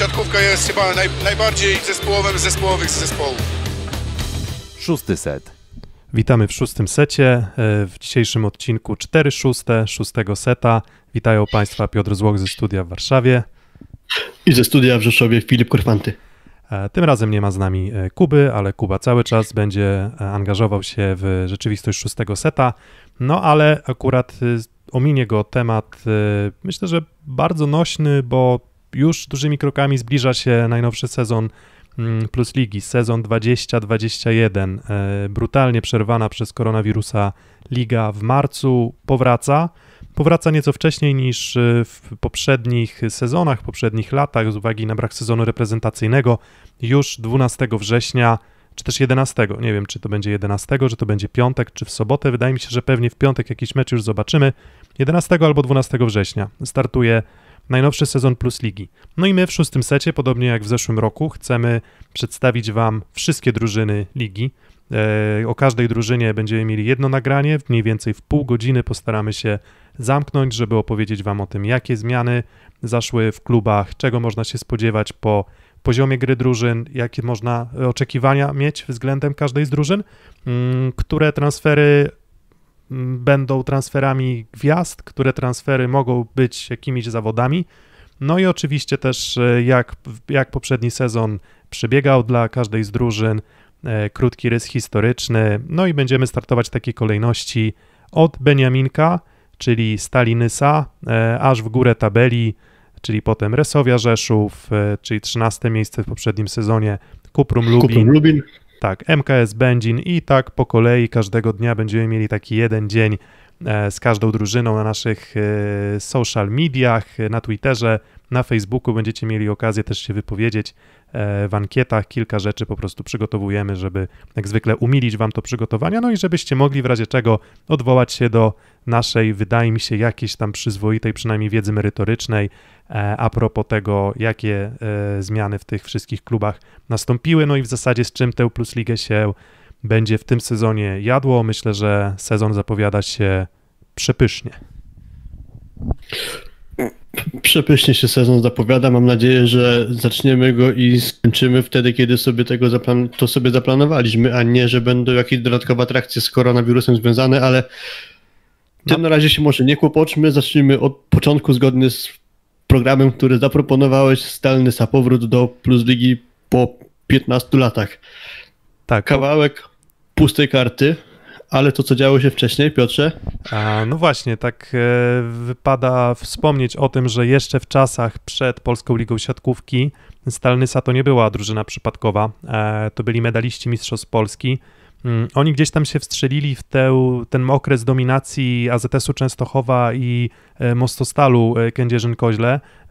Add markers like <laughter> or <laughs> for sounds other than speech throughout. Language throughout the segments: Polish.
siatkówka jest chyba naj, najbardziej zespołowym zespołowych zespołów. Szósty set. Witamy w szóstym secie. E, w dzisiejszym odcinku 4 szóste, szóstego seta. Witają Państwa Piotr Złok ze studia w Warszawie. I ze studia w Rzeszowie Filip Korfanty. E, tym razem nie ma z nami e, Kuby, ale Kuba cały czas będzie angażował się w rzeczywistość szóstego seta. No ale akurat ominie go temat, myślę, że bardzo nośny, bo już dużymi krokami zbliża się najnowszy sezon mm, Plus Ligi, sezon 20-21, e, brutalnie przerwana przez koronawirusa liga w marcu powraca. Powraca nieco wcześniej niż e, w poprzednich sezonach, poprzednich latach, z uwagi na brak sezonu reprezentacyjnego. Już 12 września, czy też 11, nie wiem czy to będzie 11, czy to będzie piątek, czy w sobotę. Wydaje mi się, że pewnie w piątek jakiś mecz już zobaczymy. 11 albo 12 września startuje najnowszy sezon Plus Ligi. No i my w szóstym secie, podobnie jak w zeszłym roku, chcemy przedstawić Wam wszystkie drużyny ligi. E, o każdej drużynie będziemy mieli jedno nagranie, mniej więcej w pół godziny postaramy się zamknąć, żeby opowiedzieć Wam o tym, jakie zmiany zaszły w klubach, czego można się spodziewać po poziomie gry drużyn, jakie można oczekiwania mieć względem każdej z drużyn, mm, które transfery będą transferami gwiazd, które transfery mogą być jakimiś zawodami. No i oczywiście też e, jak, jak poprzedni sezon przebiegał dla każdej z drużyn, e, krótki rys historyczny. No i będziemy startować w takiej kolejności od Beniaminka, czyli Stalinysa, e, aż w górę tabeli, czyli potem Resowia Rzeszów, czyli 13 miejsce w poprzednim sezonie, Kuprum Lubin, Kuprum Lubin. Tak, MKS Benzin i tak po kolei każdego dnia będziemy mieli taki jeden dzień E, z każdą drużyną na naszych e, social mediach, na Twitterze, na Facebooku. Będziecie mieli okazję też się wypowiedzieć e, w ankietach. Kilka rzeczy po prostu przygotowujemy, żeby jak zwykle umilić Wam to przygotowania, no i żebyście mogli w razie czego odwołać się do naszej, wydaje mi się, jakiejś tam przyzwoitej, przynajmniej wiedzy merytorycznej a propos tego, jakie zmiany w tych wszystkich klubach nastąpiły, no i w zasadzie z czym tę Plus Ligę się będzie w tym sezonie jadło. Myślę, że sezon zapowiada się przepysznie. Przepysznie się sezon zapowiada. Mam nadzieję, że zaczniemy go i skończymy wtedy, kiedy sobie tego zaplan- to sobie zaplanowaliśmy, a nie, że będą jakieś dodatkowe atrakcje z koronawirusem związane, ale to na razie się może nie kłopoczmy. Zacznijmy od początku zgodnie z programem, który zaproponowałeś, stalny za powrót do Plus Ligi po 15 latach. Tak. Kawałek pustej karty, ale to, co działo się wcześniej, Piotrze? A, no właśnie, tak e, wypada wspomnieć o tym, że jeszcze w czasach przed Polską Ligą Siatkówki Stalnysa to nie była drużyna przypadkowa, e, to byli medaliści Mistrzostw Polski. Mm, oni gdzieś tam się wstrzelili w tę, ten okres dominacji AZS-u Częstochowa i e, Mostostalu Kędzierzyn-Koźle,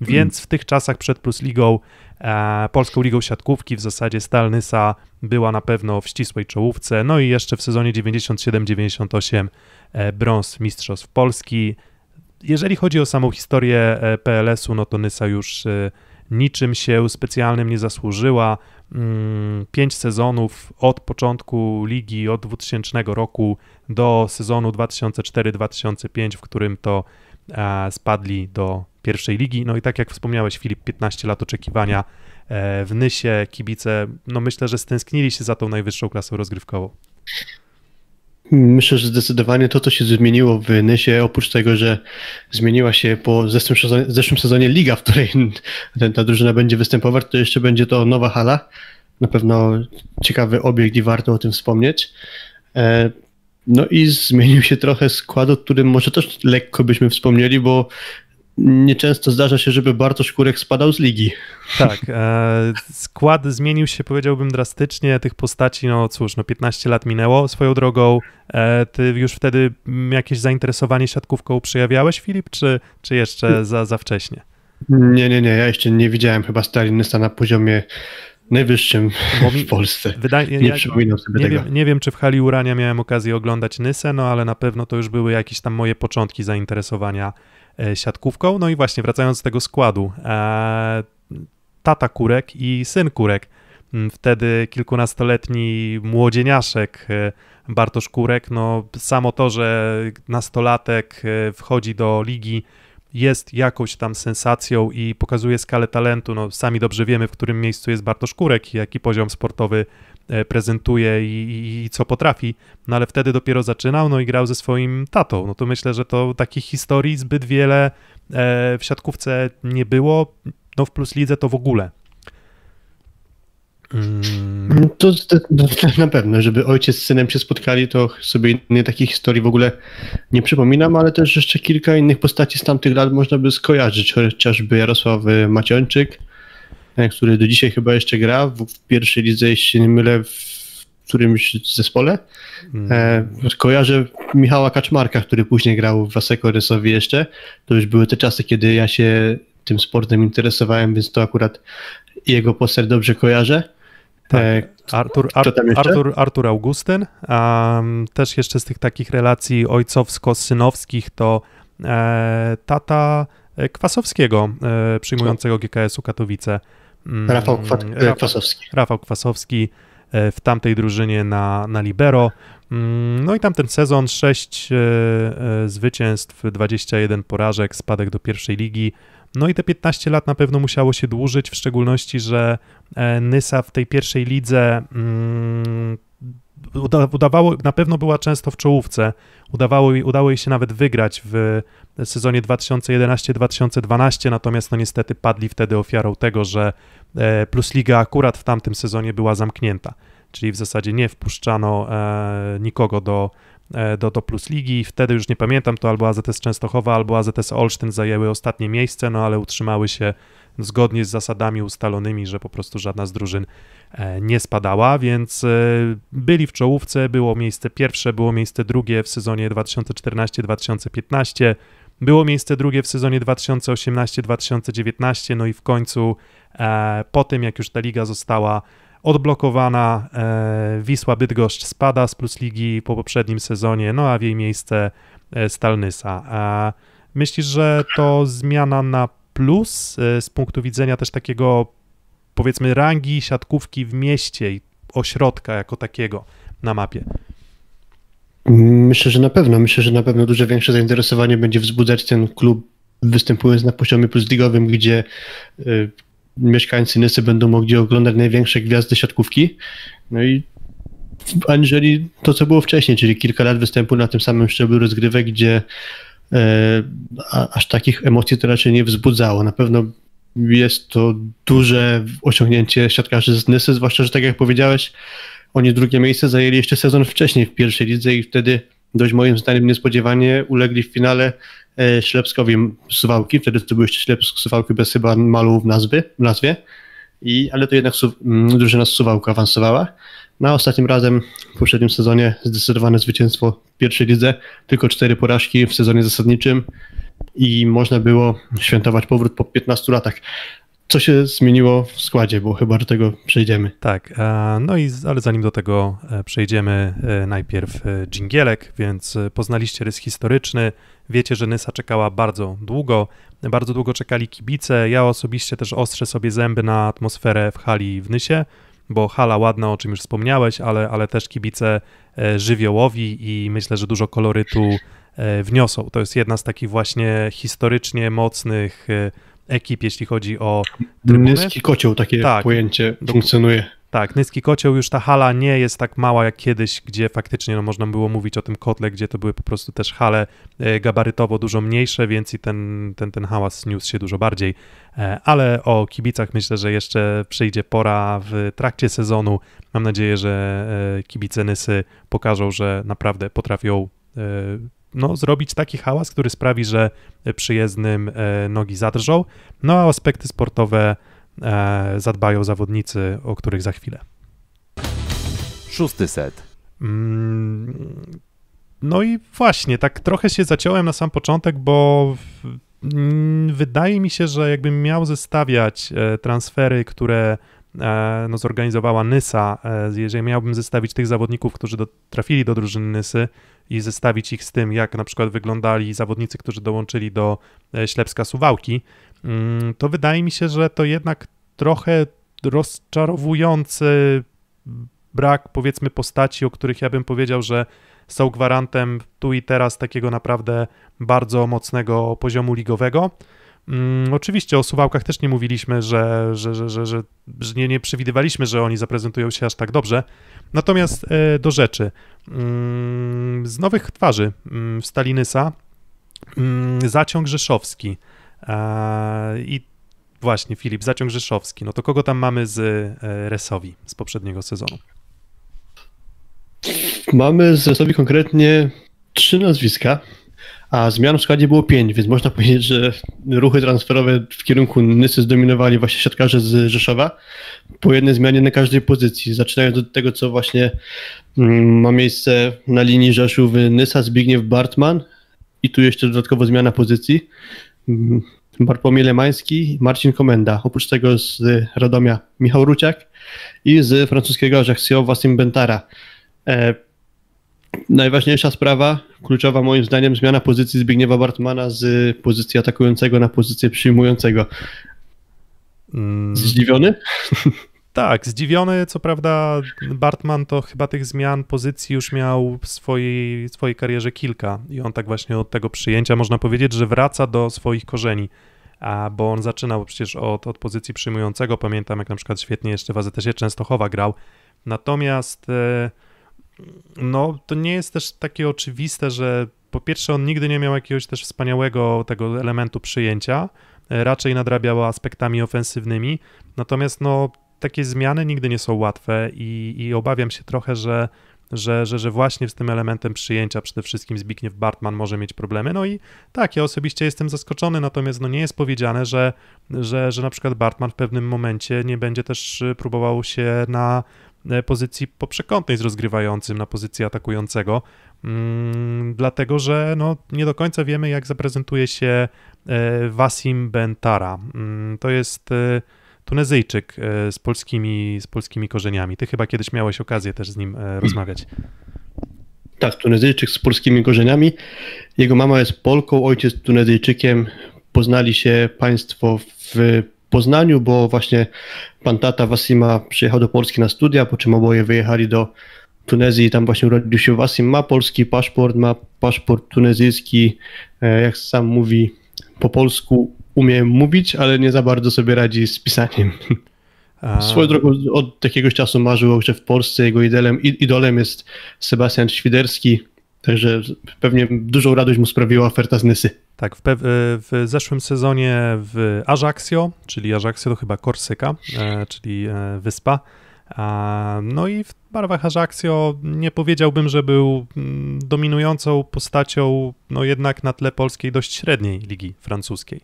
Więc w tych czasach przed Plus Ligą, e, Polską Ligą Siatkówki w zasadzie Stalnysa była na pewno w ścisłej czołówce. No i jeszcze w sezonie 97-98 e, brąz Mistrzostw Polski. Jeżeli chodzi o samą historię e, PLS-u, no to Nysa już e, niczym się specjalnym nie zasłużyła. Mm, pięć sezonów od początku ligi, od 2000 roku do sezonu 2004-2005, w którym to e, spadli do pierwszej ligi. No i tak jak wspomniałeś, Filip, 15 lat oczekiwania e, w Nysie, kibice, no myślę, że stęsknili się za tą najwyższą klasą rozgrywkową. Myślę, że zdecydowanie to, co się zmieniło w Nysie, oprócz tego, że zmieniła się po zeszłym sezonie, zeszłym sezonie liga, w której ten, ta drużyna będzie występować, to jeszcze będzie to nowa hala. Na pewno ciekawy obiekt i warto o tym wspomnieć. E, no i zmienił się trochę skład, o którym może też lekko byśmy wspomnieli, bo nieczęsto zdarza się, żeby Bartosz Kurek spadał z ligi. Tak, e, skład zmienił się, powiedziałbym, drastycznie tych postaci, no cóż, no 15 lat minęło swoją drogą. E, ty już wtedy jakieś zainteresowanie siatkówką przejawiałeś, Filip, czy, czy jeszcze za, za wcześnie? Nie, nie, nie, ja jeszcze nie widziałem chyba Stalinista na poziomie Najwyższym w Polsce. Wydaje, nie ja, przypominam sobie nie tego. Wiem, nie wiem, czy w hali Urania miałem okazję oglądać Nysę, no ale na pewno to już były jakieś tam moje początki zainteresowania e, siatkówką. No i właśnie, wracając do tego składu, e, tata Kurek i syn Kurek, mm, wtedy kilkunastoletni młodzieniaszek e, Bartosz Kurek, no samo to, że nastolatek wchodzi do ligi jest jakąś tam sensacją i pokazuje skalę talentu. No, sami dobrze wiemy, w którym miejscu jest Bartosz Kurek i jaki poziom sportowy e, prezentuje i, i, i, co potrafi, no ale wtedy dopiero zaczynał, no i grał ze swoim tatą. No to myślę, że to takich historii zbyt wiele e, w siatkówce nie było, no w Plus Lidze to w ogóle Mm. To, to, to, na pewno, żeby ojciec z synem się spotkali, to sobie innych takich historii w ogóle nie przypominam, ale też jeszcze kilka innych postaci z tamtych lat można by skojarzyć, chociażby Jarosław y, Maciończyk, e, który do dzisiaj chyba jeszcze gra w, w pierwszej lidze, jeśli nie mylę, w którymś zespole. Hmm. kojarzę Michała Kaczmarka, który później grał w Aseko Rysowi jeszcze. To już były te czasy, kiedy ja się tym sportem interesowałem, więc to akurat jego poster dobrze kojarzę. Tak. E, Artur, Artur, Artur Augustyn. Um, też jeszcze z tych takich relacji ojcowsko-synowskich to e, tata e, Kwasowskiego, e, przyjmującego GKS-u Katowice. Mm, Rafał, Kwa e, Kwasowski. Rafał Kwasowski e, w tamtej drużynie na, na Libero. Mm, no i tamten sezon 6 zwycięstw, 21 porażek, spadek do pierwszej ligi. No i te 15 lat na pewno musiało się dłużyć, w szczególności, że e, Nysa w tej pierwszej lidze mm, udawało, na pewno była często w czołówce, udawało, udało jej się nawet wygrać w sezonie 2011-2012, natomiast no niestety padli wtedy ofiarą tego, że e, plus liga akurat w tamtym sezonie była zamknięta, czyli w zasadzie nie wpuszczano e, nikogo do E, do, do Plus Ligi. Wtedy już nie pamiętam, to albo AZS Częstochowa, albo AZS Olsztyn zajęły ostatnie miejsce, no ale utrzymały się zgodnie z zasadami ustalonymi, że po prostu żadna z drużyn e, nie spadała, więc e, byli w czołówce, było miejsce pierwsze, było miejsce drugie w sezonie 2014-2015, było miejsce drugie w sezonie 2018-2019, no i w końcu po tym, jak już ta liga została odblokowana. E, Wisła Bydgoszcz spada z plus ligi po poprzednim sezonie, no a w jej miejsce e, Stalnysa. A myślisz, że to zmiana na plus e, z punktu widzenia też takiego powiedzmy rangi siatkówki w mieście i ośrodka jako takiego na mapie? Myślę, że na pewno. Myślę, że na pewno dużo większe zainteresowanie będzie wzbudzać ten klub występując na poziomie plusligowym, gdzie y, mieszkańcy Nysy będą mogli oglądać największe gwiazdy siatkówki. No i aniżeli to, co było wcześniej, czyli kilka lat występu na tym samym szczeblu rozgrywek, gdzie e, aż takich emocji to raczej nie wzbudzało. Na pewno jest to duże osiągnięcie siatkarzy z Nysy, zwłaszcza, że tak jak powiedziałeś, oni drugie miejsce zajęli jeszcze sezon wcześniej w pierwszej lidze i wtedy dość moim zdaniem niespodziewanie ulegli w finale e, Ślepskowi Suwałki, wtedy to były Ślepsk Suwałki bez chyba malu w, nazwy, w nazwie, I, ale to jednak su, mm, drużyna z Suwałku awansowała. Na no, ostatnim razem w poprzednim sezonie zdecydowane zwycięstwo w pierwszej lidze, tylko cztery porażki w sezonie zasadniczym i można było świętować powrót po 15 latach co się zmieniło w składzie, bo chyba do tego przejdziemy. Tak, e, no i ale zanim do tego e, przejdziemy, e, najpierw dżingielek, więc poznaliście rys historyczny. Wiecie, że Nysa czekała bardzo długo. Bardzo długo czekali kibice. Ja osobiście też ostrzę sobie zęby na atmosferę w hali w Nysie, bo hala ładna, o czym już wspomniałeś, ale, ale też kibice żywiołowi i myślę, że dużo kolorytu wniosą. To jest jedna z takich właśnie historycznie mocnych ekip, jeśli chodzi o trybuny. Nyski kocioł, takie tak, pojęcie funkcjonuje. Tak, Nyski Kocioł, już ta hala nie jest tak mała jak kiedyś, gdzie faktycznie no, można było mówić o tym kotle, gdzie to były po prostu też hale e, gabarytowo dużo mniejsze, więc i ten, ten, ten hałas niósł się dużo bardziej. E, ale o kibicach myślę, że jeszcze przyjdzie pora w trakcie sezonu. Mam nadzieję, że e, kibice Nysy pokażą, że naprawdę potrafią no, zrobić taki hałas, który sprawi, że przyjezdnym e, nogi zadrżą, no a aspekty sportowe e, zadbają zawodnicy, o których za chwilę. Szósty set. Mm, no i właśnie, tak trochę się zaciąłem na sam początek, bo mm, wydaje mi się, że jakbym miał zestawiać e, transfery, które E, no, zorganizowała Nysa. E, jeżeli miałbym zestawić tych zawodników, którzy do, trafili do drużyny Nysy i zestawić ich z tym, jak na przykład wyglądali zawodnicy, którzy dołączyli do e, Ślepska Suwałki, mm, to wydaje mi się, że to jednak trochę rozczarowujący brak powiedzmy postaci, o których ja bym powiedział, że są gwarantem tu i teraz takiego naprawdę bardzo mocnego poziomu ligowego. Mm, oczywiście o suwałkach też nie mówiliśmy, że, że, że, że, nie, nie przewidywaliśmy, że oni zaprezentują się aż tak dobrze. Natomiast e, do rzeczy. Mm, z nowych twarzy mm, Stalinysa zaciąg rzeszowski. E, I właśnie Filip, zaciąg rzeszowski. No to kogo tam mamy z e, Resowi z poprzedniego sezonu? Mamy z Resowi konkretnie trzy nazwiska a zmian w składzie było pięć, więc można <laughs> powiedzieć, że ruchy transferowe w kierunku Nysy zdominowali właśnie siatkarze z Rzeszowa. Po jednej zmianie na każdej pozycji, zaczynając od tego, co właśnie mm, ma miejsce na linii Rzeszów Nysa, Zbigniew Bartman i tu jeszcze dodatkowo zmiana pozycji. Mm, Bartłomiej Lemański, Marcin Komenda, oprócz tego z Radomia Michał Ruciak i z francuskiego Ajaccio Wasim Bentara. E, Najważniejsza sprawa, kluczowa moim zdaniem, zmiana pozycji Zbigniewa Bartmana z pozycji atakującego na pozycję przyjmującego. Mm. Zdziwiony? Tak, zdziwiony. Co prawda, Bartman to chyba tych zmian pozycji już miał w swojej, swojej karierze kilka. I on tak właśnie od tego przyjęcia można powiedzieć, że wraca do swoich korzeni. A, bo on zaczynał przecież od, od pozycji przyjmującego. Pamiętam, jak na przykład świetnie jeszcze w AZS-ie Częstochowa grał. Natomiast. E, no to nie jest też takie oczywiste, że po pierwsze on nigdy nie miał jakiegoś też wspaniałego tego elementu przyjęcia, e, raczej nadrabiał aspektami ofensywnymi, natomiast no takie zmiany nigdy nie są łatwe i, i obawiam się trochę, że że, że, że właśnie z tym elementem przyjęcia przede wszystkim Zbigniew Bartman może mieć problemy. No i tak, ja osobiście jestem zaskoczony, natomiast no nie jest powiedziane, że, że, że na przykład Bartman w pewnym momencie nie będzie też e, próbował się na, E, pozycji poprzekątnej z rozgrywającym na pozycji atakującego, mm, dlatego że no, nie do końca wiemy, jak zaprezentuje się e, Wasim Bentara. Mm, to jest e, Tunezyjczyk z polskimi, z polskimi korzeniami. Ty chyba kiedyś miałeś okazję też z nim rozmawiać. Tak, Tunezyjczyk z polskimi korzeniami. Jego mama jest Polką, ojciec Tunezyjczykiem. Poznali się państwo w Poznaniu, bo właśnie pan tata Wasima przyjechał do Polski na studia, po czym oboje wyjechali do Tunezji i tam właśnie urodził się Wasim. Ma polski paszport, ma paszport tunezyjski, e, jak sam mówi po polsku, umie mówić, ale nie za bardzo sobie radzi z pisaniem. A... Swoją drogą od jakiegoś czasu marzył, że w Polsce jego idolem, idolem jest Sebastian Świderski, Także pewnie dużą radość mu sprawiła oferta z Nysy. Tak, w, w zeszłym sezonie w Ajaxio, czyli Ajaxio to chyba Korsyka, e, czyli e, wyspa. A, no i w barwach Ajaxio nie powiedziałbym, że był mm, dominującą postacią, no jednak na tle polskiej dość średniej ligi francuskiej.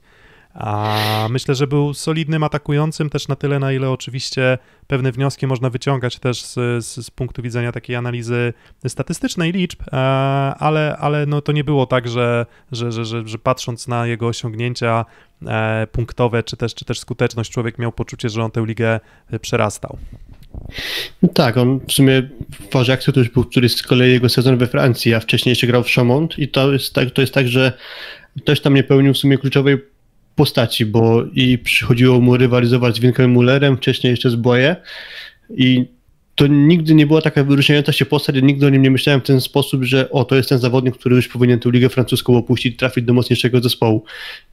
A myślę, że był solidnym atakującym też na tyle, na ile oczywiście pewne wnioski można wyciągać też z, z, z punktu widzenia takiej analizy statystycznej liczb, e, ale, ale no to nie było tak, że, że, że, że, że patrząc na jego osiągnięcia e, punktowe czy też, czy też skuteczność, człowiek miał poczucie, że on tę ligę e, przerastał. No tak, on w sumie w Warzaku to już był któryś z kolei jego sezon we Francji, a wcześniej jeszcze grał w Chaumont i to jest tak, to jest tak że też tam nie pełnił w sumie kluczowej postaci, bo i przychodziło mu rywalizować z Winkiem Mullerem, wcześniej jeszcze z Boje i to nigdy nie była taka wyróżniająca się postać, nigdy o nim nie myślałem w ten sposób, że o, to jest ten zawodnik, który już powinien tę ligę francuską opuścić, trafić do mocniejszego zespołu.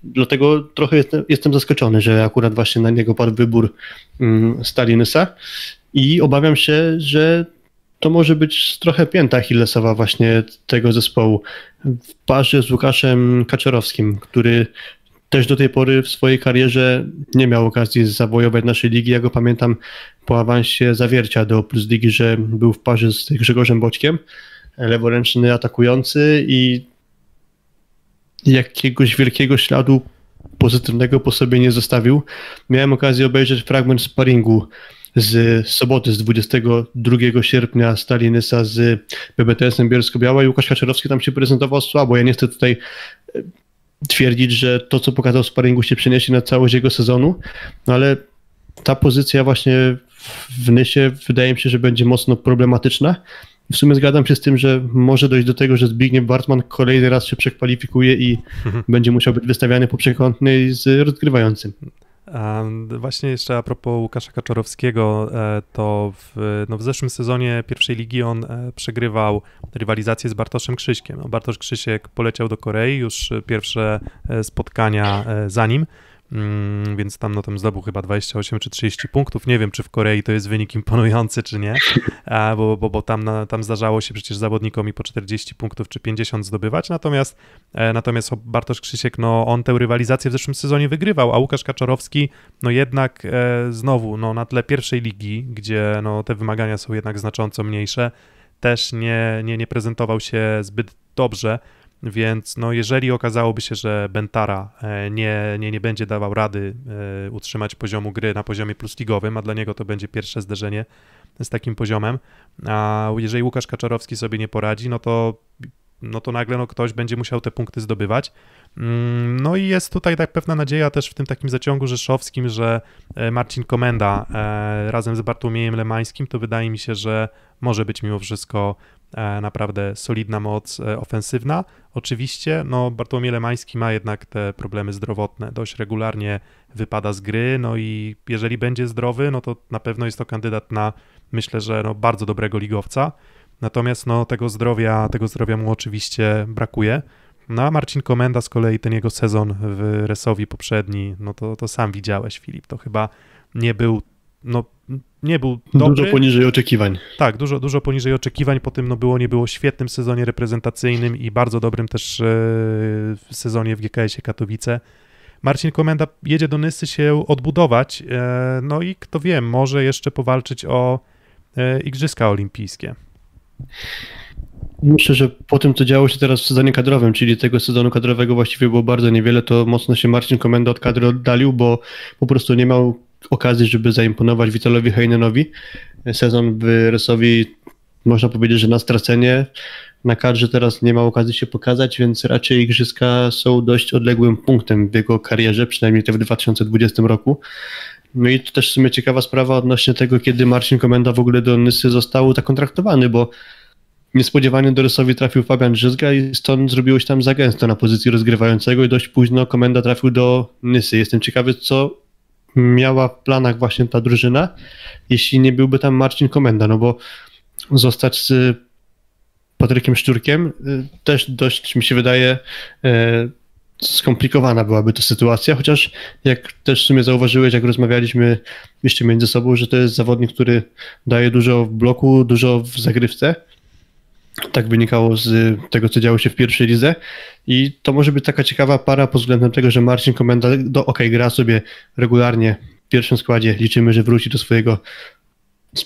Dlatego trochę jestem, jestem zaskoczony, że akurat właśnie na niego padł wybór mm, Stalinysa i obawiam się, że to może być trochę pięta Achillesowa właśnie tego zespołu w parze z Łukaszem Kaczorowskim, który też do tej pory w swojej karierze nie miał okazji zawojować naszej ligi. Ja go pamiętam po awansie zawiercia do Plus Ligi, że był w parze z Grzegorzem Boczkiem, leworęczny atakujący i jakiegoś wielkiego śladu pozytywnego po sobie nie zostawił. Miałem okazję obejrzeć fragment sparingu z soboty, z 22 sierpnia Stalinysa z BBTS-em Bielsko-Biała i Łukasz Kaczerowski tam się prezentował słabo. Ja nie chcę tutaj twierdzić, że to, co pokazał w sparingu, się przeniesie na całość jego sezonu, no ale ta pozycja właśnie w Nysie wydaje mi się, że będzie mocno problematyczna. W sumie zgadzam się z tym, że może dojść do tego, że Zbigniew Bartman kolejny raz się przekwalifikuje i mhm. będzie musiał być wystawiany po przekątnej z rozgrywającym. Właśnie jeszcze a propos Łukasza Kaczorowskiego, e, to w, no w zeszłym sezonie pierwszej ligi on e, przegrywał rywalizację z Bartoszem Krzyśkiem. Bartosz Krzysiek poleciał do Korei, już pierwsze e, spotkania za nim. Mm, więc tam, no, tam zdobył chyba 28 czy 30 punktów. Nie wiem, czy w Korei to jest wynik imponujący, czy nie, bo, bo, bo tam, tam zdarzało się przecież zawodnikom i po 40 punktów czy 50 zdobywać. Natomiast, e, natomiast Bartosz Krzysiek, no, on tę rywalizację w zeszłym sezonie wygrywał, a Łukasz Kaczorowski, no jednak e, znowu, no, na tle pierwszej ligi, gdzie no, te wymagania są jednak znacząco mniejsze, też nie, nie, nie prezentował się zbyt dobrze. Więc no, jeżeli okazałoby się, że Bentara e, nie, nie, nie będzie dawał rady e, utrzymać poziomu gry na poziomie plusligowym, a dla niego to będzie pierwsze zderzenie z takim poziomem, a jeżeli Łukasz Kaczarowski sobie nie poradzi, no to, no to nagle no, ktoś będzie musiał te punkty zdobywać. Mm, no i jest tutaj tak pewna nadzieja też w tym takim zaciągu rzeszowskim, że e, Marcin Komenda razem z Bartłomiejem Lemańskim, to wydaje mi się, że może być mimo wszystko E, naprawdę solidna moc e, ofensywna. Oczywiście, no Bartłomiej Lemański ma jednak te problemy zdrowotne, dość regularnie wypada z gry, no i jeżeli będzie zdrowy, no to na pewno jest to kandydat na, myślę, że no bardzo dobrego ligowca, natomiast no tego zdrowia, tego zdrowia mu oczywiście brakuje. No a Marcin Komenda z kolei ten jego sezon w Resowi poprzedni, no to, to sam widziałeś Filip, to chyba nie był no nie był dobry. Dużo poniżej oczekiwań. Tak, dużo, dużo poniżej oczekiwań. Po tym no było, nie było świetnym sezonie reprezentacyjnym i bardzo dobrym też e, sezonie w GKS-ie Katowice. Marcin Komenda jedzie do Nysy się odbudować, e, no i kto wie, może jeszcze powalczyć o e, Igrzyska Olimpijskie. Myślę, że po tym, co działo się teraz w sezonie kadrowym, czyli tego sezonu kadrowego właściwie było bardzo niewiele, to mocno się Marcin Komenda od kadry oddalił, bo po prostu nie miał okazji, żeby zaimponować Witolowi, Heinenowi. Sezon Rysowi można powiedzieć, że na stracenie. Na kadrze teraz nie ma okazji się pokazać, więc raczej igrzyska są dość odległym punktem w jego karierze, przynajmniej te w 2020 roku. No i to też w sumie ciekawa sprawa odnośnie tego, kiedy Marcin Komenda w ogóle do Nysy został zakontraktowany, bo niespodziewanie do Rysowi trafił Fabian Grzyzga i stąd zrobiło się tam za gęsto na pozycji rozgrywającego i dość późno Komenda trafił do Nysy. Jestem ciekawy, co miała w planach właśnie ta drużyna, jeśli nie byłby tam Marcin Komenda, no bo zostać z Patrykiem Szczurkiem y, też dość, mi się wydaje, y, skomplikowana byłaby ta sytuacja, chociaż jak też w sumie zauważyłeś, jak rozmawialiśmy jeszcze między sobą, że to jest zawodnik, który daje dużo w bloku, dużo w zagrywce, tak wynikało z tego, co działo się w pierwszej lidze. I to może być taka ciekawa para pod względem tego, że Marcin Komenda, do ok, gra sobie regularnie w pierwszym składzie. Liczymy, że wróci do swojego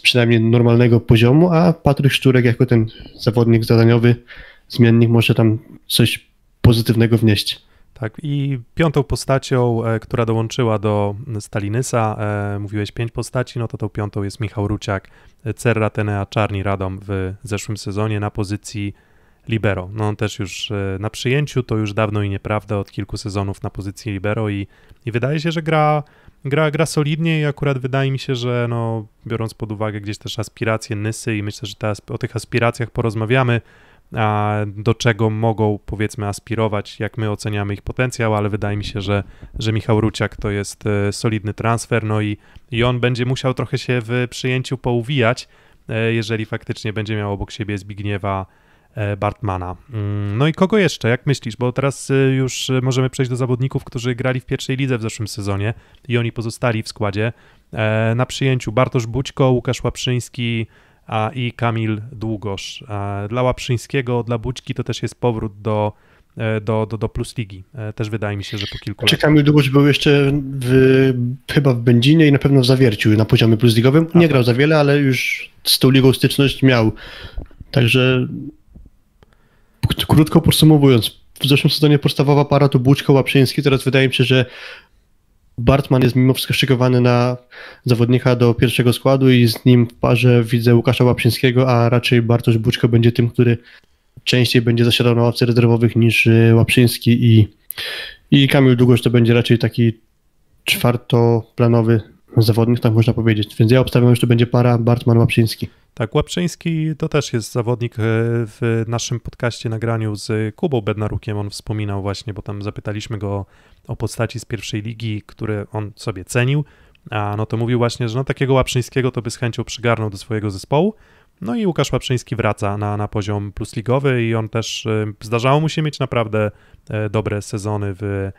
przynajmniej normalnego poziomu, a Patryk Szczurek jako ten zawodnik zadaniowy, zmiennik może tam coś pozytywnego wnieść. Tak, i piątą postacią, e, która dołączyła do Stalinysa, e, mówiłeś pięć postaci, no to tą piątą jest Michał Ruciak, Cerra Tenea Czarni Radom w zeszłym sezonie na pozycji libero. No on też już e, na przyjęciu, to już dawno i nieprawda, od kilku sezonów na pozycji libero i, i wydaje się, że gra, gra, gra solidnie i akurat wydaje mi się, że no, biorąc pod uwagę gdzieś też aspiracje Nysy i myślę, że te, o tych aspiracjach porozmawiamy, do czego mogą powiedzmy aspirować, jak my oceniamy ich potencjał, ale wydaje mi się, że, że Michał Ruciak to jest e, solidny transfer, no i, i on będzie musiał trochę się w przyjęciu pouwijać, e, jeżeli faktycznie będzie miał obok siebie Zbigniewa e, Bartmana. Mm, no i kogo jeszcze, jak myślisz? Bo teraz już możemy przejść do zawodników, którzy grali w pierwszej lidze w zeszłym sezonie i oni pozostali w składzie. Na przyjęciu Bartosz Bućko, Łukasz Łaprzyński, a i Kamil Długosz. E, dla Łaprzyńskiego, dla Bućki to też jest powrót do, e, do, do, do Plus Ligi. E, też wydaje mi się, że po kilku Czy Kamil Długosz był jeszcze w, chyba w Będzinie i na pewno w Zawierciu na poziomie Plus Ligowym. Nie tak, grał tak. za wiele, ale już z tą ligą styczność miał. Także krótko podsumowując, w zeszłym sezonie podstawowa para to Buczko Łaprzyński, teraz wydaje mi się, że Bartman jest mimo wszystko szykowany na zawodnika do pierwszego składu i z nim w parze widzę Łukasza Łapczyńskiego, a raczej Bartosz Buczko będzie tym, który częściej będzie zasiadał na ławce rezerwowych niż y, Łapczyński i, i Kamil Długosz to będzie raczej taki czwartoplanowy zawodnik, tak można powiedzieć. Więc ja obstawiam, że to będzie para Bartman-Łapczyński. Tak, Łapczyński to też jest zawodnik e, w naszym podcaście nagraniu z Kubą Bednarukiem. On wspominał właśnie, bo tam zapytaliśmy go o postaci z pierwszej ligi, które on sobie cenił. A no to mówił właśnie, że no takiego Łapczyńskiego to by z chęcią przygarnął do swojego zespołu. No i Łukasz Łapczyński wraca na, na poziom plusligowy i on też e, zdarzało mu się mieć naprawdę e, dobre sezony w,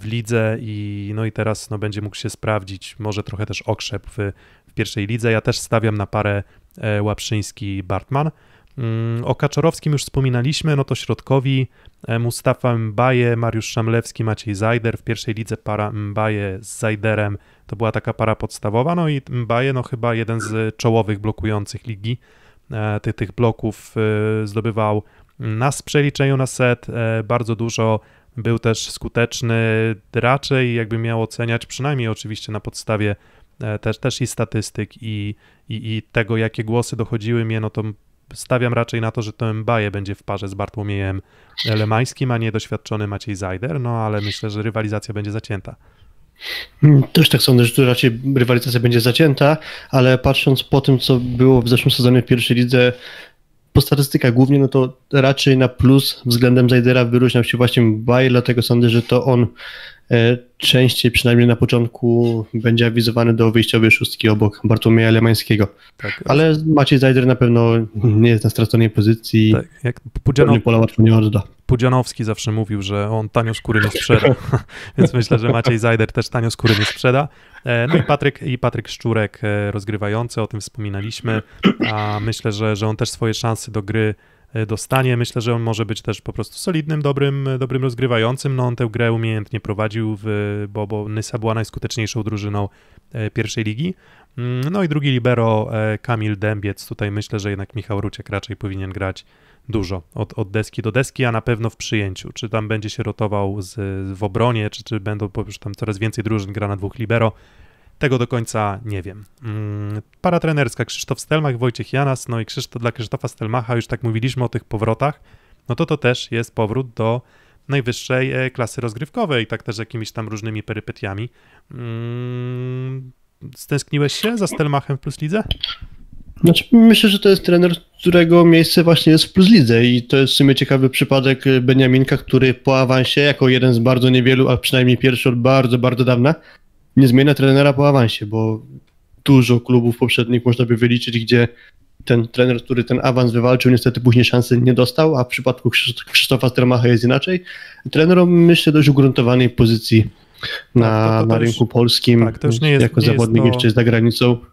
w lidze i no i teraz no, będzie mógł się sprawdzić, może trochę też okrzep w, w pierwszej lidze. Ja też stawiam na parę E, Łapszyński-Bartman. Mm, o Kaczorowskim już wspominaliśmy, no to środkowi e, Mustafa Mbaje, Mariusz Szamlewski, Maciej Zajder. W pierwszej lidze para Mbaje z Zajderem to była taka para podstawowa, no i Mbaje no chyba jeden z czołowych blokujących ligi. E, ty, tych bloków zdobywał na przeliczeniu na set bardzo dużo. Był też skuteczny, raczej jakby miał oceniać, przynajmniej oczywiście na podstawie E, też, też i statystyk i, i, i tego, jakie głosy dochodziły mnie, no to stawiam raczej na to, że to Mbaje będzie w parze z Bartłomiejem Lemańskim, a nie doświadczony Maciej Zajder, no ale myślę, że rywalizacja będzie zacięta. Mm, też tak sądzę, że tu raczej rywalizacja będzie zacięta, ale patrząc po tym, co było w zeszłym sezonie w pierwszej lidze, po statystykach głównie, no to raczej na plus względem Zajdera wyróżniał się właśnie Baj, dlatego sądzę, że to on E, częściej, przynajmniej na początku, będzie awizowany do wyjściowej szóstki obok Bartłomieja Lemańskiego. Tak, Ale Maciej Zajder na pewno nie jest na straconej pozycji. Tak, jak Pudzianow... Pudzianowski zawsze mówił, że on tanio skóry nie sprzeda, <laughs> więc myślę, że Maciej Zajder też tanio skóry nie sprzeda. E, no i Patryk, i Patryk Szczurek e, rozgrywający, o tym wspominaliśmy, a myślę, że, że on też swoje szanse do gry E, dostanie. Myślę, że on może być też po prostu solidnym, dobrym, e, dobrym rozgrywającym. No on tę grę umiejętnie prowadził, w, bo, bo Nysa była najskuteczniejszą drużyną e, pierwszej ligi. Mm, no i drugi libero Kamil Dębiec. Tutaj myślę, że jednak Michał Ruciak raczej powinien grać dużo od, od deski do deski, a na pewno w przyjęciu. Czy tam będzie się rotował z, w obronie, czy, czy będą po prostu tam coraz więcej drużyn gra na dwóch libero, tego do końca nie wiem. Mm, para trenerska Krzysztof Stelmach, Wojciech Janas, no i Krzysztof, dla Krzysztofa Stelmacha już tak mówiliśmy o tych powrotach, no to to też jest powrót do najwyższej e, klasy rozgrywkowej, tak też z jakimiś tam różnymi perypetiami. Mm, stęskniłeś się za Stelmachem w Plus Lidze? Znaczy, myślę, że to jest trener, którego miejsce właśnie jest w Plus Lidze i to jest w sumie ciekawy przypadek e, Beniaminka, który po awansie, jako jeden z bardzo niewielu, a przynajmniej pierwszy od bardzo, bardzo dawna, nie zmienia trenera po awansie, bo dużo klubów poprzednich można by wyliczyć, gdzie ten trener, który ten awans wywalczył, niestety później szansy nie dostał, a w przypadku Krzysztofa Stramacha jest inaczej. Trenerom myślę dość ugruntowanej pozycji na, tak, to, to na rynku już, polskim, tak, jest, jako zawodnik to... jeszcze za granicą. Tak.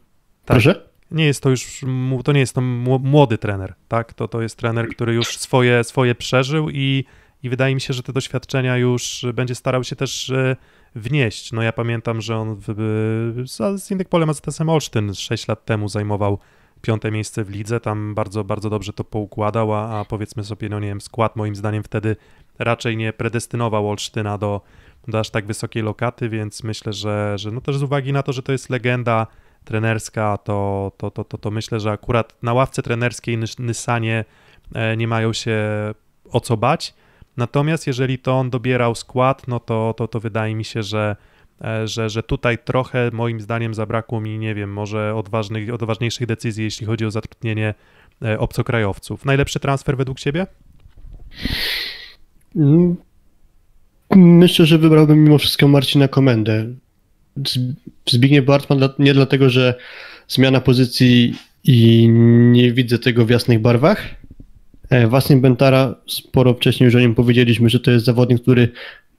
Proszę? nie jest to już, to nie jest to młody trener, tak? To, to jest trener, który już swoje, swoje przeżył i, i wydaje mi się, że te doświadczenia już będzie starał się też e, wnieść. No ja pamiętam, że on w, w, z Indykpolem AZS-em Olsztyn 6 lat temu zajmował piąte miejsce w lidze, tam bardzo, bardzo dobrze to poukładał, a, a powiedzmy sobie, no nie wiem, skład moim zdaniem wtedy raczej nie predestynował Olsztyna do, do aż tak wysokiej lokaty, więc myślę, że, że no też z uwagi na to, że to jest legenda trenerska, to, to, to, to, to myślę, że akurat na ławce trenerskiej Nysanie e, nie mają się o co bać. Natomiast jeżeli to on dobierał skład, no to, to, to wydaje mi się, że, e, że, że tutaj trochę moim zdaniem zabrakło mi, nie wiem, może odważnych, odważniejszych decyzji, jeśli chodzi o zatrudnienie e, obcokrajowców. Najlepszy transfer według ciebie? Mm, myślę, że wybrałbym mimo wszystko Marcina Komendę. Zbigniew Bartman nie dlatego, że zmiana pozycji i nie widzę tego w jasnych barwach, Właśnie Bentara, sporo wcześniej już o nim powiedzieliśmy, że to jest zawodnik, który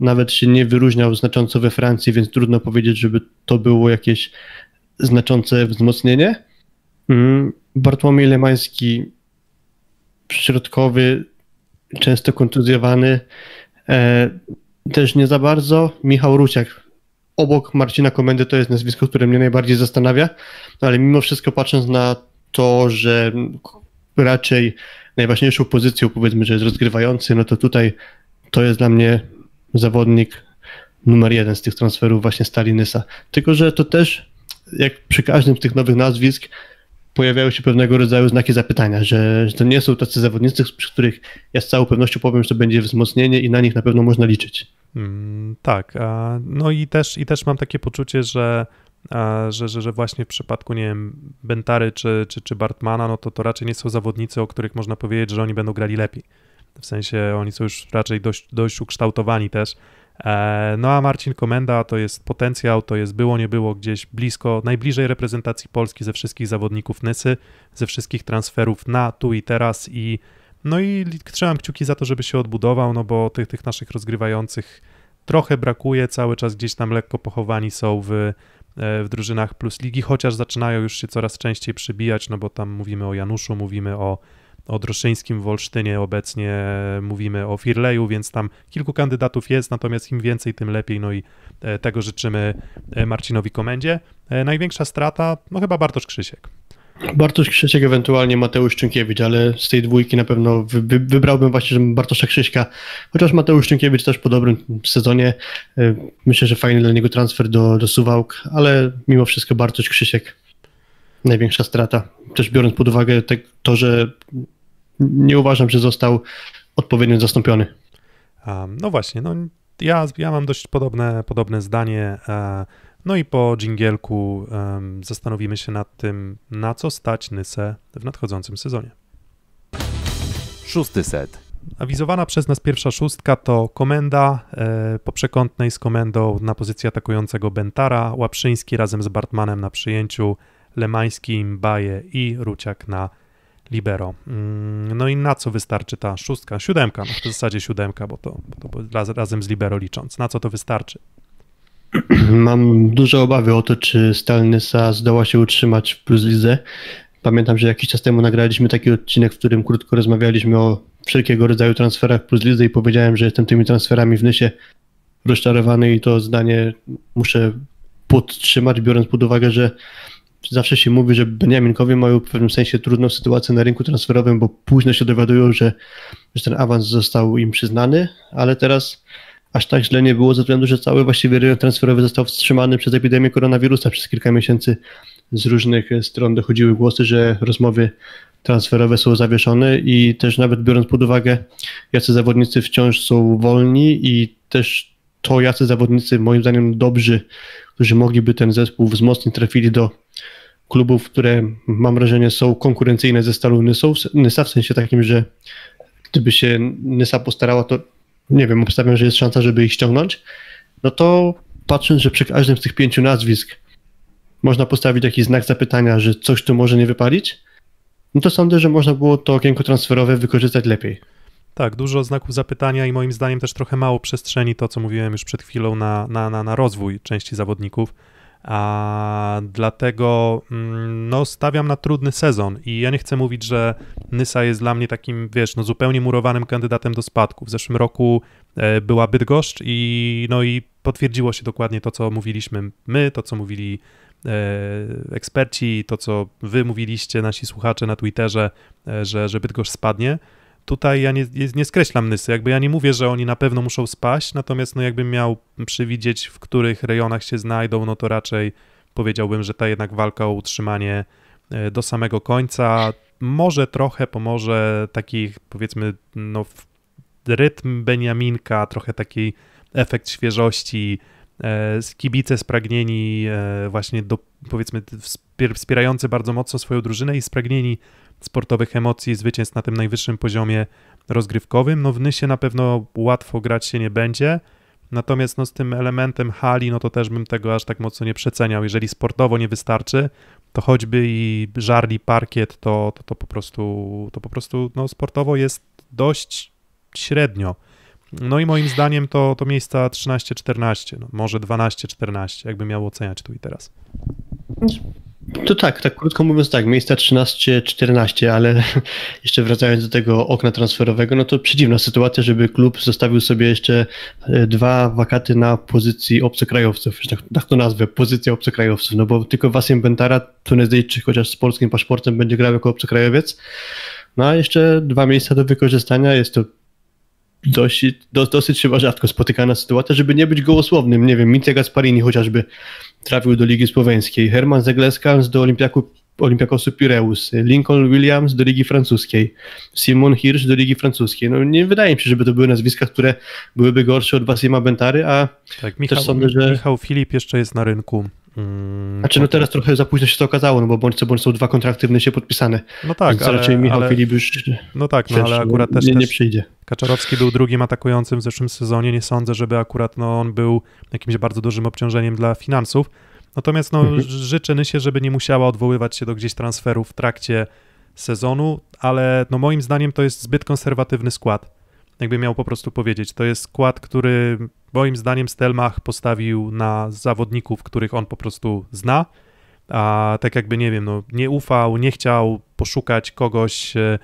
nawet się nie wyróżniał znacząco we Francji, więc trudno powiedzieć, żeby to było jakieś znaczące wzmocnienie. Mm, Bartłomiej Lemański, środkowy, często kontuzjowany, e, też nie za bardzo. Michał Ruciak, obok Marcina Komendy, to jest nazwisko, które mnie najbardziej zastanawia, ale mimo wszystko patrząc na to, że raczej najważniejszą pozycją, powiedzmy, że jest rozgrywający, no to tutaj to jest dla mnie zawodnik numer jeden z tych transferów właśnie Stalinysa. Tylko, że to też, jak przy każdym z tych nowych nazwisk, pojawiają się pewnego rodzaju znaki zapytania, że, że to nie są tacy zawodnicy, przy których ja z całą pewnością powiem, że to będzie wzmocnienie i na nich na pewno można liczyć. Mm, tak, a, no i też, i też mam takie poczucie, że że, że, że właśnie w przypadku, nie wiem, Bentary czy, czy, czy Bartmana, no to, to raczej nie są zawodnicy, o których można powiedzieć, że oni będą grali lepiej. W sensie oni są już raczej dość, dość ukształtowani też. E, no a Marcin Komenda to jest potencjał, to jest było, nie było gdzieś blisko, najbliżej reprezentacji Polski ze wszystkich zawodników Nysy, ze wszystkich transferów na tu i teraz i no i trzymam kciuki za to, żeby się odbudował, no bo tych, tych naszych rozgrywających trochę brakuje, cały czas gdzieś tam lekko pochowani są w, E, w drużynach plus ligi, chociaż zaczynają już się coraz częściej przybijać, no bo tam mówimy o Januszu, mówimy o, o Droszyńskim w Olsztynie obecnie, mówimy o Firleju, więc tam kilku kandydatów jest, natomiast im więcej, tym lepiej, no i e, tego życzymy e, Marcinowi Komendzie. Największa strata, no chyba Bartosz Krzysiek. Bartosz Krzysiek, ewentualnie Mateusz Czynkiewicz, ale z tej dwójki na pewno wy, wybrałbym właśnie Bartosza Krzyśka, chociaż Mateusz Czynkiewicz też po dobrym sezonie. E, myślę, że fajny dla niego transfer do, do Suwałk, ale mimo wszystko Bartosz Krzysiek największa strata. Też biorąc pod uwagę te, to, że nie uważam, że został odpowiednio zastąpiony. Um, no właśnie, no ja, ja mam dość podobne, podobne zdanie. E, no i po dżingielku um, zastanowimy się nad tym, na co stać Nysę w nadchodzącym sezonie. Szósty set. Awizowana przez nas pierwsza szóstka to Komenda e, po przekątnej z Komendą na pozycji atakującego Bentara, Łapszyński razem z Bartmanem na przyjęciu, Lemański, Baje i Ruciak na libero. Mm, no i na co wystarczy ta szóstka, siódemka, no w zasadzie siódemka, bo to, bo to razem z libero licząc, na co to wystarczy? <clears throat> Mam duże obawy o to, czy Stalnysa zdoła się utrzymać w Plus Lidze. Pamiętam, że jakiś czas temu nagraliśmy taki odcinek, w którym krótko rozmawialiśmy o wszelkiego rodzaju transferach w Plus Lidze i powiedziałem, że jestem tymi transferami w Nysie rozczarowany i to zdanie muszę podtrzymać, biorąc pod uwagę, że zawsze się mówi, że Beniaminkowie mają w pewnym sensie trudną sytuację na rynku transferowym, bo późno się dowiadują, że, że ten awans został im przyznany, ale teraz aż tak źle nie było, ze względu, że cały właściwie rynek transferowy został wstrzymany przez epidemię koronawirusa przez kilka miesięcy. Z różnych e, stron dochodziły głosy, że rozmowy transferowe są zawieszone i też nawet biorąc pod uwagę, jacy zawodnicy wciąż są wolni i też to, jacy zawodnicy moim zdaniem dobrzy, którzy mogliby ten zespół wzmocnić, trafili do klubów, które mam wrażenie są konkurencyjne ze Stalu Nysa, w sensie takim, że gdyby się Nysa postarała, to nie wiem, obstawiam, że jest szansa, żeby ich ściągnąć, no to patrząc, że przy każdym z tych pięciu nazwisk można postawić jakiś znak zapytania, że coś tu może nie wypalić, no to sądzę, że można było to okienko transferowe wykorzystać lepiej. Tak, dużo znaków zapytania i moim zdaniem też trochę mało przestrzeni, to co mówiłem już przed chwilą, na, na, na, na rozwój części zawodników. A dlatego mm, no, stawiam na trudny sezon i ja nie chcę mówić, że Nysa jest dla mnie takim, wiesz, no, zupełnie murowanym kandydatem do spadku. W zeszłym roku e, była Bydgoszcz i, no, i potwierdziło się dokładnie to, co mówiliśmy my, to, co mówili e, eksperci, to, co wy mówiliście, nasi słuchacze na Twitterze, e, że, że Bydgoszcz spadnie tutaj ja nie, nie skreślam Nysy, jakby ja nie mówię, że oni na pewno muszą spaść, natomiast no jakbym miał przewidzieć, w których rejonach się znajdą, no to raczej powiedziałbym, że ta jednak walka o utrzymanie e, do samego końca może trochę pomoże takich powiedzmy no rytm Beniaminka, trochę taki efekt świeżości, e, kibice spragnieni e, właśnie do, powiedzmy wspierający bardzo mocno swoją drużynę i spragnieni sportowych emocji, zwycięstw na tym najwyższym poziomie rozgrywkowym. No w Nysie na pewno łatwo grać się nie będzie, natomiast no z tym elementem hali, no to też bym tego aż tak mocno nie przeceniał. Jeżeli sportowo nie wystarczy, to choćby i żarli parkiet, to, to, to po prostu, to po prostu no, sportowo jest dość średnio. No i moim zdaniem to, to miejsca 13-14, no, może 12-14, jakby miało oceniać tu i teraz. To tak, tak krótko mówiąc tak, miejsca 13-14, ale <laughs> jeszcze wracając do tego okna transferowego, no to przedziwna sytuacja, żeby klub zostawił sobie jeszcze e, dwa wakaty na pozycji obcokrajowców, tak, tak to nazwę, pozycja obcokrajowców, no bo tylko Wasiem Bentara, Tunezyjczyk, chociaż z polskim paszportem będzie grał jako obcokrajowiec, no a jeszcze dwa miejsca do wykorzystania, jest to dosyć, do, dosyć chyba rzadko spotykana sytuacja, żeby nie być gołosłownym. Nie wiem, Mitya Gasparini chociażby trafił do Ligi Słoweńskiej, Herman Zegleskans do Olimpiaku, Olimpiakosu Pireus, Lincoln Williams do Ligi Francuskiej, Simon Hirsch do Ligi Francuskiej. No nie wydaje mi się, żeby to były nazwiska, które byłyby gorsze od Wasima Bentary, a tak, Michał, też sądzę, że... Michał Filip jeszcze jest na rynku Mm, znaczy, no teraz trochę za późno się to okazało, no bo bądź co bądź są dwa kontraktywne się podpisane. No tak, ale, raczej Michał ale, Filip już No tak, no, ale no, akurat też nie, nie przyjdzie. Kaczarowski był drugim atakującym w zeszłym sezonie, nie sądzę, żeby akurat no, on był jakimś bardzo dużym obciążeniem dla finansów. Natomiast no, mhm. życzymy się, żeby nie musiała odwoływać się do gdzieś transferów w trakcie sezonu, ale no, moim zdaniem to jest zbyt konserwatywny skład. Jakby miał po prostu powiedzieć, to jest skład, który Moim zdaniem Stelmach postawił na zawodników, których on po prostu zna, a tak jakby, nie wiem, no, nie ufał, nie chciał poszukać kogoś, e,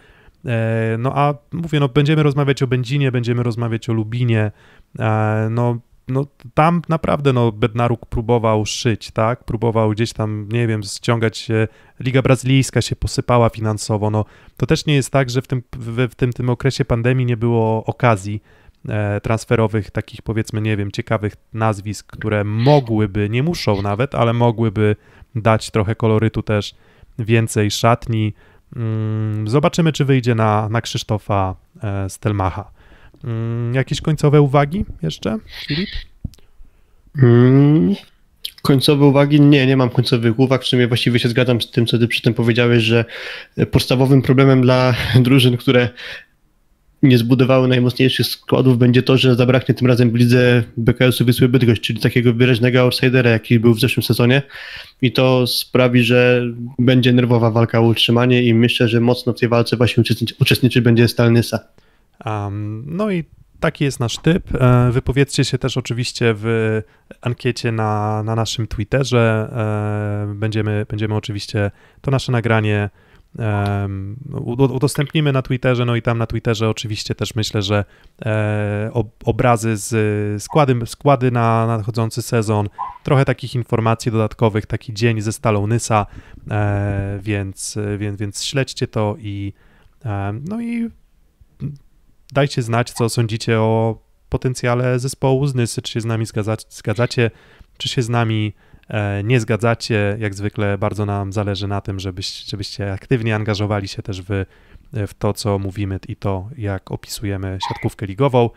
e, no a mówię, no będziemy rozmawiać o Będzinie, będziemy rozmawiać o Lubinie, e, no, no tam naprawdę, no Bednaruk próbował szyć, tak, próbował gdzieś tam, nie wiem, ściągać, Liga Brazylijska się posypała finansowo, no to też nie jest tak, że w tym, w, w tym, tym okresie pandemii nie było okazji, E, transferowych, takich powiedzmy, nie wiem, ciekawych nazwisk, które mogłyby, nie muszą nawet, ale mogłyby dać trochę kolorytu też więcej szatni. Mm, zobaczymy, czy wyjdzie na, na Krzysztofa e, Stelmacha. Mm, jakieś końcowe uwagi jeszcze, Filip? Mm, końcowe uwagi? Nie, nie mam końcowych uwag. W sumie właściwie się zgadzam z tym, co ty przy tym powiedziałeś, że podstawowym problemem dla <laughs> drużyn, które nie zbudowały najmocniejszych składów, będzie to, że zabraknie tym razem blidze BKS-u Wisły Bydgoszcz, czyli takiego wyraźnego outsidera, jaki był w zeszłym sezonie. I to sprawi, że będzie nerwowa walka o utrzymanie i myślę, że mocno w tej walce właśnie uczestniczyć, będzie Stalnysa. Um, no i taki jest nasz typ. E, wypowiedzcie się też oczywiście w ankiecie na, na naszym Twitterze. E, będziemy, będziemy oczywiście to nasze nagranie udostępnimy na Twitterze, no i tam na Twitterze oczywiście też myślę, że e, obrazy z składy, składy na nadchodzący sezon, trochę takich informacji dodatkowych, taki dzień ze Stalą Nysa, e, więc, więc, więc śledźcie to i e, no i dajcie znać, co sądzicie o potencjale zespołu z Nysy, czy się z nami zgadzacie, czy się z nami E, nie zgadzacie. Jak zwykle bardzo nam zależy na tym, żebyście aktywnie angażowali się też w, w to, co mówimy i to, jak opisujemy siatkówkę ligową.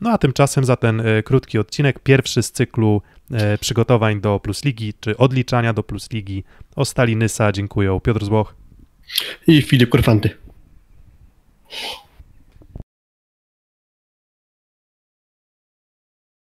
No a tymczasem za ten e, krótki odcinek, pierwszy z cyklu e, przygotowań do Plus Ligi, czy odliczania do Plus Ligi o Stalinysa dziękuję Piotr Złoch i Filip Korfanty.